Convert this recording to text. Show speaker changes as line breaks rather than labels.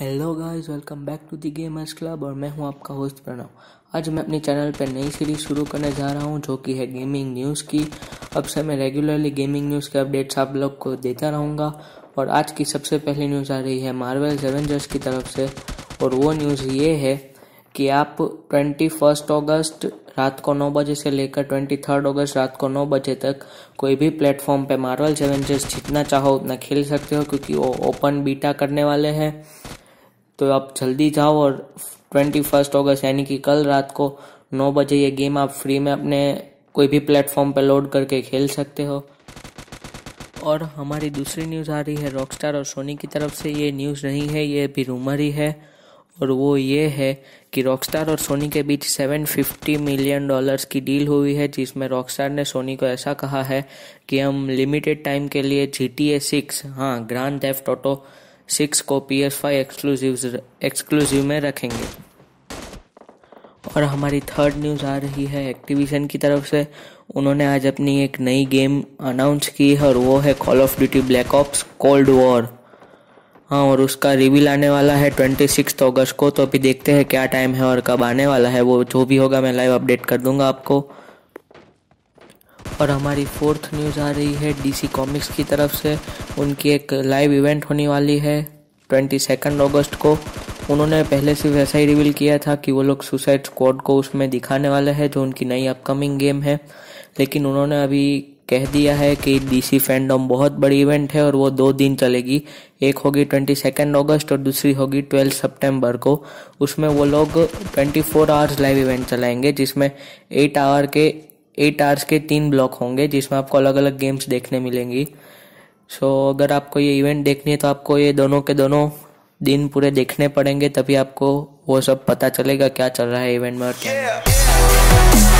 hello guys welcome back to the gamers club और मैं हूं आपका होस्ट प्रणव आज मैं अपने चैनल पर नई सीरीज शुरू करने जा रहा हूं जो कि है गेमिंग न्यूज़ की अब से मैं रेगुलरली गेमिंग न्यूज़ के अपडेट्स आप लोग को देता रहूंगा और आज की सबसे पहली न्यूज़ आ रही है मार्वल एवेंजर्स की तरफ से और वो न्यूज़ ये है कि आप ट्वेंटी फर्स्ट अगस्त रात को नौ बजे से लेकर ट्वेंटी थर्ड अगस्त रात को नौ बजे तक कोई भी प्लेटफॉर्म पे मार्वल एवेंजर्स जितना चाहो उतना खेल सकते हो क्योंकि वो ओपन बीटा करने वाले हैं तो आप जल्दी जाओ और ट्वेंटी फर्स्ट अगस्त यानी कि कल रात को नौ बजे ये गेम आप फ्री में अपने कोई भी प्लेटफॉर्म पर लोड करके खेल सकते हो और हमारी दूसरी न्यूज़ आ रही है रॉकस्टार और सोनी की तरफ से ये न्यूज़ नहीं है ये भी रूमर ही है और वो ये है कि रॉकस्टार और सोनी के बीच 750 मिलियन डॉलर्स की डील हुई है जिसमें रॉकस्टार ने सोनी को ऐसा कहा है कि हम लिमिटेड टाइम के लिए जी टी ए सिक्स हाँ ग्रांड थेफ्ट ऑटो सिक्स को P S five exclusive exclusive में रखेंगे और हमारी थर्ड न्यूज़ आ रही है एक्टिविशन की तरफ से उन्होंने आज अपनी एक नई गेम अनाउंस की है और वो है Call of Duty Black Ops Cold War हाँ और उसका रिवील आने वाला है ट्वेंटी सिक्स अगस्त को तो अभी देखते हैं क्या टाइम है और कब आने वाला है वो जो भी होगा मैं लाइव अपडेट कर दूंगा आपको और हमारी फोर्थ न्यूज़ आ रही है डीसी कॉमिक्स की तरफ से उनकी एक लाइव इवेंट होने वाली है ट्वेंटी सेकेंड ऑगस्ट को उन्होंने पहले से वैसा ही रिवील किया था कि वो लोग सुसाइड स्क्वाड को उसमें दिखाने वाले हैं जो उनकी नई अपकमिंग गेम है लेकिन उन्होंने अभी कह दिया है कि डीसी फैंडम बहुत बड़ी इवेंट है और वो दो दिन चलेगी एक होगी ट्वेंटी सेकेंड अगस्त और दूसरी होगी ट्वेल्व सितंबर को उसमें वो लोग twenty four hours live event चलाएंगे जिसमें एट आवर के एट आवर्स के तीन ब्लॉक होंगे जिसमें आपको अलग अलग गेम्स देखने मिलेंगी सो अगर आपको ये इवेंट देखनी है तो आपको ये दोनों के दोनों दिन पूरे देखने पड़ेंगे तभी आपको वो सब पता चलेगा क्या चल रहा है इवेंट में और क्या